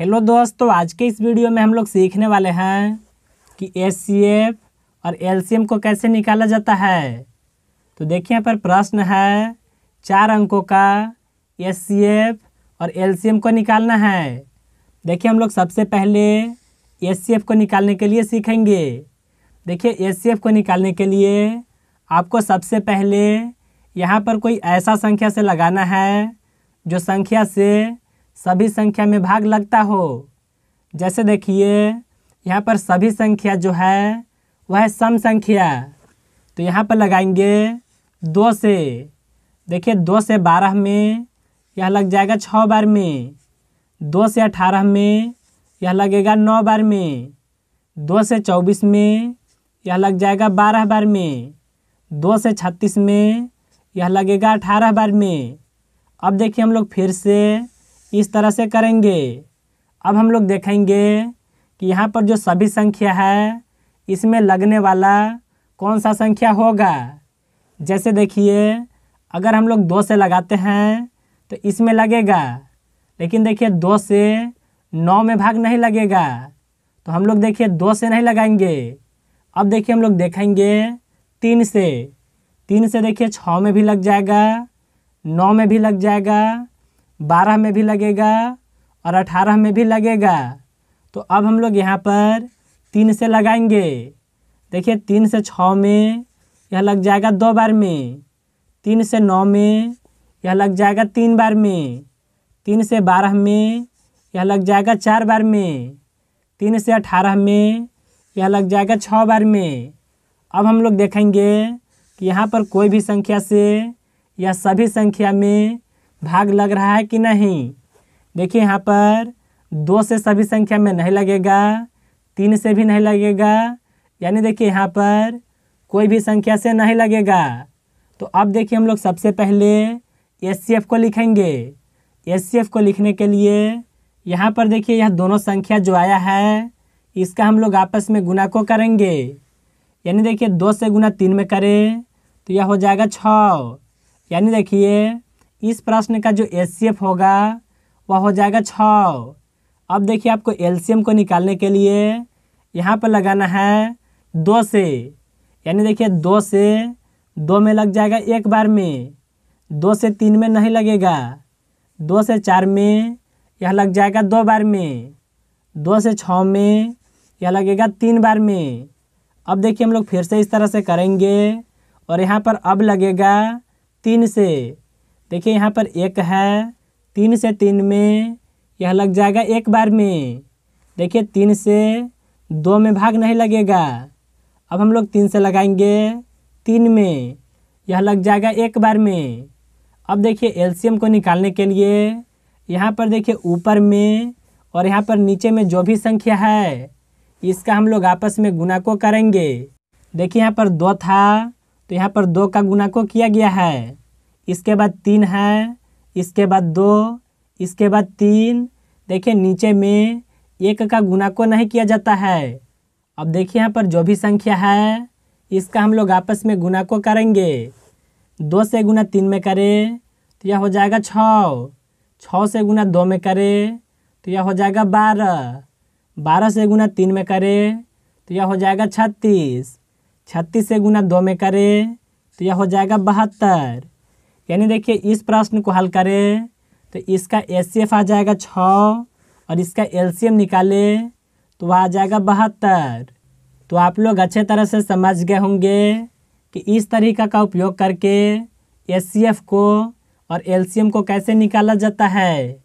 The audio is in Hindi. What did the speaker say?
हेलो दोस्तों आज के इस वीडियो में हम लोग सीखने वाले हैं कि एस और एल को कैसे निकाला जाता है तो देखिए यहाँ पर प्रश्न है चार अंकों का एस और एल को निकालना है देखिए हम लोग सबसे पहले एस को निकालने के लिए सीखेंगे देखिए एस को निकालने के लिए आपको सबसे पहले यहाँ पर कोई ऐसा संख्या से लगाना है जो संख्या से सभी संख्या में भाग लगता हो जैसे देखिए यहाँ पर सभी संख्या जो है वह है सम संख्या तो यहाँ पर लगाएंगे दो से देखिए दो से बारह में यह लग जाएगा छः बार में दो से अठारह में यह लगेगा नौ बार में दो से चौबीस में यह लग जाएगा बारह बार में दो से छत्तीस में यह लगेगा अठारह बार में अब देखिए हम लोग फिर से इस तरह से करेंगे अब हम लोग देखेंगे कि यहाँ पर जो सभी संख्या है इसमें लगने वाला कौन सा संख्या होगा जैसे देखिए अगर हम लोग दो से लगाते हैं तो इसमें लगेगा लेकिन देखिए दो से नौ में भाग नहीं लगेगा तो हम लोग देखिए दो से नहीं लगाएंगे अब देखिए हम लोग देखेंगे तीन से तीन से देखिए छः में भी लग जाएगा नौ में भी लग जाएगा बारह में भी लगेगा और अठारह में भी लगेगा तो अब हम लोग यहाँ पर तीन से लगाएंगे देखिए तीन से छः में यह लग जाएगा दो बार में तीन से नौ में यह लग जाएगा तीन बार में तीन से बारह में यह लग जाएगा चार बार में तीन से अठारह में यह लग जाएगा छः बार में अब हम लोग देखेंगे कि यहाँ पर कोई भी संख्या से या सभी संख्या में भाग लग रहा है कि नहीं देखिए यहाँ पर दो से सभी संख्या में नहीं लगेगा तीन से भी नहीं लगेगा यानी देखिए यहाँ पर कोई भी संख्या से नहीं लगेगा तो अब देखिए हम लोग सबसे पहले एस को लिखेंगे एस को लिखने के लिए यहाँ पर देखिए यह दोनों संख्या जो आया है इसका हम लोग आपस में गुना को करेंगे यानी देखिए दो से गुना तीन में करें तो यह हो जाएगा छ यानी देखिए इस प्रश्न का जो एस होगा वह हो जाएगा छ अब देखिए आपको एलसीएम को निकालने के लिए यहाँ पर लगाना है दो से यानी देखिए दो से दो में लग जाएगा एक बार में दो से तीन में नहीं लगेगा दो से चार में यह लग जाएगा दो बार में दो से छ में यह लगेगा तीन बार में अब देखिए हम लोग फिर से इस तरह से करेंगे और यहाँ पर अब लगेगा तीन से देखिए यहाँ पर एक है तीन से तीन में यह लग जाएगा एक बार में देखिए तीन से दो में भाग नहीं लगेगा अब हम लोग तीन से लगाएंगे तीन में यह लग जाएगा एक बार में अब देखिए एलसीएम को निकालने के लिए यहाँ पर देखिए ऊपर में और यहाँ पर नीचे में जो भी संख्या है इसका हम लोग आपस में गुना को करेंगे देखिए यहाँ पर दो था तो यहाँ पर दो का गुना को किया गया है इसके बाद तीन है इसके बाद दो इसके बाद तीन देखिए नीचे में एक का गुना को नहीं किया जाता है अब देखिए यहाँ पर जो भी संख्या है इसका हम लोग आपस में गुना को करेंगे दो से गुना तीन में करें तो यह हो जाएगा छः छः से गुना दो में करें तो यह हो जाएगा बारह बारह से गुना तीन में करें तो यह हो जाएगा छत्तीस छत्तीस से गुना दो में करें तो यह हो जाएगा बहत्तर यानी देखिए इस प्रश्न को हल करें तो इसका एस आ जाएगा छ और इसका एल निकाले तो वह आ जाएगा बहत्तर तो आप लोग अच्छे तरह से समझ गए होंगे कि इस तरीका का उपयोग करके एस को और एल को कैसे निकाला जाता है